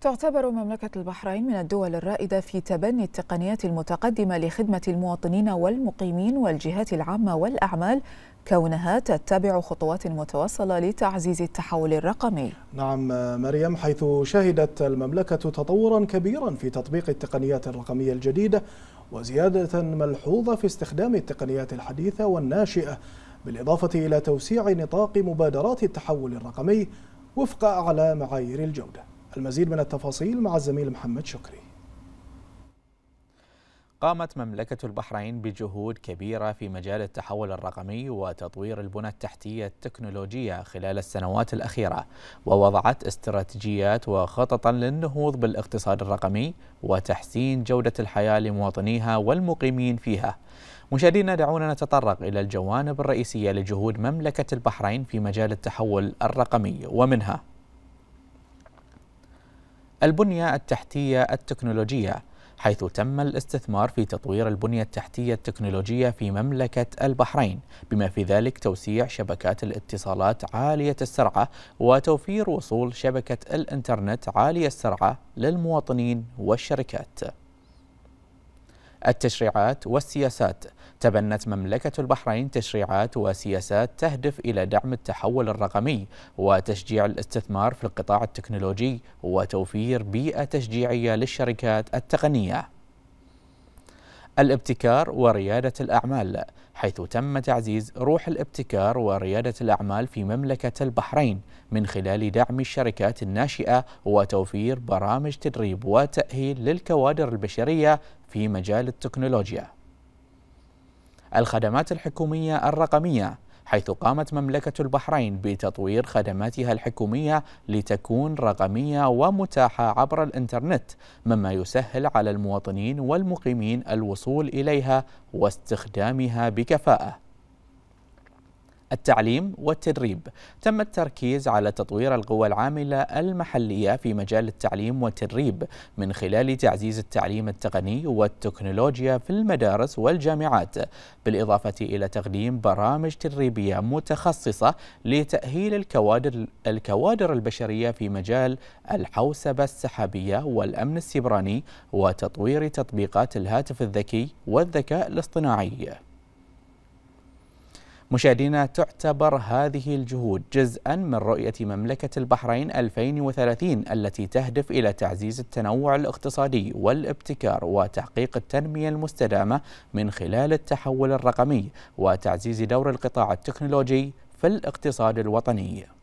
تعتبر مملكة البحرين من الدول الرائدة في تبني التقنيات المتقدمة لخدمة المواطنين والمقيمين والجهات العامة والأعمال كونها تتبع خطوات متواصلة لتعزيز التحول الرقمي نعم مريم حيث شهدت المملكة تطورا كبيرا في تطبيق التقنيات الرقمية الجديدة وزيادة ملحوظة في استخدام التقنيات الحديثة والناشئة بالإضافة إلى توسيع نطاق مبادرات التحول الرقمي وفق أعلى معايير الجودة المزيد من التفاصيل مع الزميل محمد شكري قامت مملكة البحرين بجهود كبيرة في مجال التحول الرقمي وتطوير البنى التحتية التكنولوجية خلال السنوات الأخيرة ووضعت استراتيجيات وخططا للنهوض بالاقتصاد الرقمي وتحسين جودة الحياة لمواطنيها والمقيمين فيها مشاهدينا دعونا نتطرق إلى الجوانب الرئيسية لجهود مملكة البحرين في مجال التحول الرقمي ومنها البنية التحتية التكنولوجية حيث تم الاستثمار في تطوير البنية التحتية التكنولوجية في مملكة البحرين بما في ذلك توسيع شبكات الاتصالات عالية السرعة وتوفير وصول شبكة الإنترنت عالية السرعة للمواطنين والشركات التشريعات والسياسات تبنت مملكة البحرين تشريعات وسياسات تهدف إلى دعم التحول الرقمي وتشجيع الاستثمار في القطاع التكنولوجي وتوفير بيئة تشجيعية للشركات التقنية الابتكار وريادة الأعمال حيث تم تعزيز روح الابتكار وريادة الأعمال في مملكة البحرين من خلال دعم الشركات الناشئة وتوفير برامج تدريب وتأهيل للكوادر البشرية في مجال التكنولوجيا الخدمات الحكومية الرقمية حيث قامت مملكة البحرين بتطوير خدماتها الحكومية لتكون رقمية ومتاحة عبر الإنترنت مما يسهل على المواطنين والمقيمين الوصول إليها واستخدامها بكفاءة التعليم والتدريب تم التركيز على تطوير القوى العاملة المحلية في مجال التعليم والتدريب من خلال تعزيز التعليم التقني والتكنولوجيا في المدارس والجامعات بالإضافة إلى تقديم برامج تدريبية متخصصة لتأهيل الكوادر, الكوادر البشرية في مجال الحوسبة السحابية والأمن السبراني وتطوير تطبيقات الهاتف الذكي والذكاء الاصطناعي مشاهدينا تعتبر هذه الجهود جزءا من رؤية مملكة البحرين 2030 التي تهدف إلى تعزيز التنوع الاقتصادي والابتكار وتحقيق التنمية المستدامة من خلال التحول الرقمي وتعزيز دور القطاع التكنولوجي في الاقتصاد الوطني